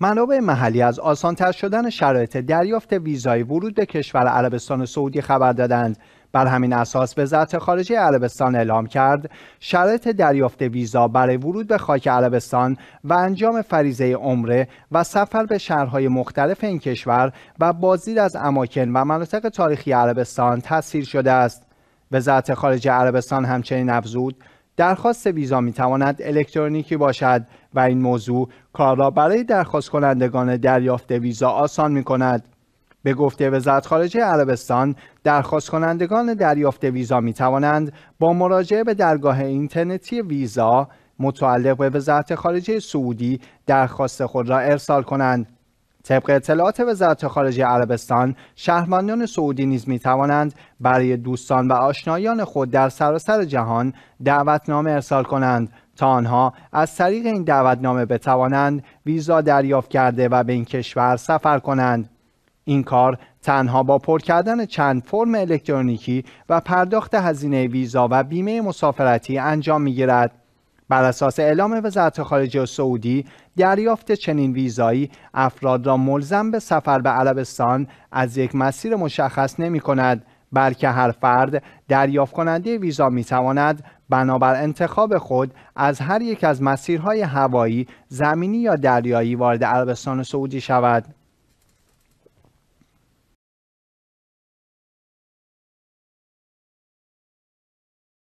منابع محلی از آسانتر شدن شرایط دریافت ویزای ورود به کشور عربستان سعودی خبر دادند بر همین اساس وزارت خارجه عربستان اعلام کرد شرایط دریافت ویزا برای ورود به خاک عربستان و انجام فریزه عمره و سفر به شهرهای مختلف این کشور و بازدید از اماکن و مناطق تاریخی عربستان تسهیل شده است وزارت خارجه عربستان همچنین افزود درخواست ویزا می تواند الکترونیکی باشد و این موضوع کار را برای درخواست کنندگان دریافت ویزا آسان می کند. به گفته وزارت خارجه عربستان درخواست کنندگان دریافت ویزا می توانند با مراجعه به درگاه اینترنتی ویزا متعلق به وزارت خارجه سعودی درخواست خود را ارسال کنند طبق اطلاعات وزارت خارجه عربستان شهروندان سعودی نیز می توانند برای دوستان و آشنایان خود در سراسر سر جهان دعوتنامه ارسال کنند تا آنها از طریق این دعوتنامه بتوانند ویزا دریافت کرده و به این کشور سفر کنند این کار تنها با پر کردن چند فرم الکترونیکی و پرداخت هزینه ویزا و بیمه مسافرتی انجام می گیرد. بر اساس اعلام وزارت خارجه سعودی دریافت چنین ویزایی افراد را ملزم به سفر به عربستان از یک مسیر مشخص نمی کند بلکه هر فرد دریافت کننده ویزا می تواند بنابر انتخاب خود از هر یک از مسیرهای هوایی، زمینی یا دریایی وارد عربستان سعودی شود.